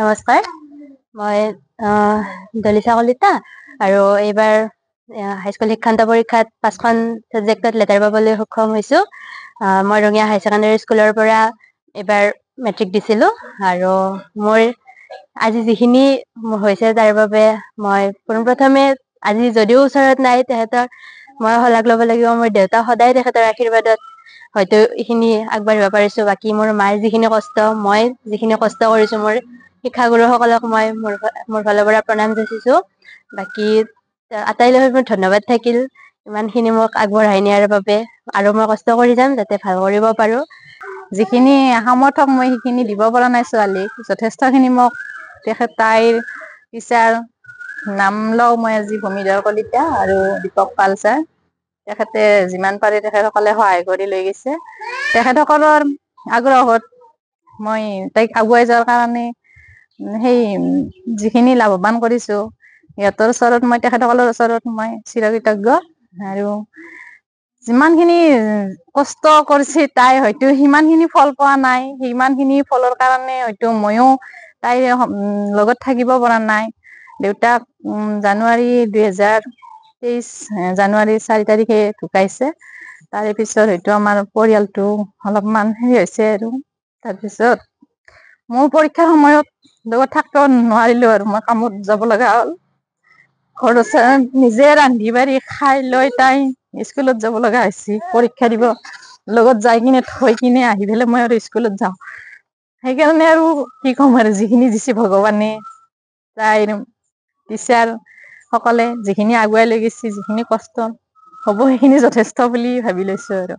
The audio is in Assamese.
নমস্কাৰ মই দলিচা কলিতা আৰু এইবাৰ হাইস্কুল শিক্ষান্ত পৰীক্ষাত পাঁচখন ছাবজেক্টত লেটাৰ পাবলৈ সক্ষম হৈছো মই ৰঙীয়া হাই ছেকেণ্ডাৰী স্কুলৰ পৰা এইবাৰ মেট্ৰিক দিছিলোঁ আৰু মোৰ আজি যিখিনি হৈছে তাৰ বাবে মই পোনপ্ৰথমে আজি যদিও ওচৰত নাই তেখেতৰ মই শলাগ ল'ব লাগিব মোৰ দেউতা সদায় তেখেতৰ আশীৰ্বাদত হয়তো এইখিনি আগবাঢ়িব পাৰিছো বাকী মোৰ মাৰ যিখিনি কষ্ট মই যিখিনি কষ্ট কৰিছো মোৰ শিক্ষা গুৰুসকলক মই মোৰ মোৰ ফালৰ পৰা প্ৰণাম জাচিছোঁ বাকী আটাইলৈ মোৰ ধন্যবাদ থাকিল ইমানখিনি মোক আগবঢ়াই নিয়াৰ বাবে আৰু মই কষ্ট কৰি যাম যাতে ভাল কৰিব পাৰো যিখিনি সামৰ্থক মই সেইখিনি দিব পৰা নাই ছোৱালীক যথেষ্টখিনি মোক তেখেত তাইৰ টিচাৰ নাম লওঁ মই আজি ভূমিধৰ কলিতা আৰু দীপক পাল ছাৰ তেখেতে যিমান পাৰে তেখেতসকলে সহায় কৰি লৈ গৈছে তেখেতসকলৰ আগ্ৰহত মই তাইক আগুৱাই যোৱাৰ কাৰণে সেই যিখিনি লাভৱান কৰিছো সিহঁতৰ ওচৰত মই তেখেতসকলৰ ওচৰত মই চিৰকৃতজ্ঞ আৰু যিমানখিনি কষ্ট কৰিছে তাই হয়তো সিমানখিনি ফল পোৱা নাই সিমানখিনি ফলৰ কাৰণে হয়তো ময়ো তাইৰ লগত থাকিব পৰা নাই দেউতাক উম জানুৱাৰী দুহেজাৰ তেইছ জানুৱাৰী চাৰি তাৰিখে ঢুকাইছে তাৰে পিছত হয়তো আমাৰ পৰিয়ালটো অলপমান হেৰি হৈছে আৰু তাৰপিছত মোৰ পৰীক্ষাৰ সময়ত লগত থাকিব নোৱাৰিলো আৰু মই কামত যাব লগা হল ঘৰৰ ঘৰ নিজে ৰান্ধি বাঢ়ি খাই লৈ তাই স্কুলত যাব লগা হৈছে পৰীক্ষা দিব লগত যাই কিনে থৈ কিনে আহি পেলাই মই আৰু স্কুলত যাওঁ সেইকাৰণে আৰু কি কম আৰু যিখিনি দিছে ভগৱানে তাইৰ টিচাৰ সকলে যিখিনি আগুৱাই লৈ গৈছে যিখিনি কষ্ট হব সেইখিনি যথেষ্ট বুলি ভাবি লৈছো আৰু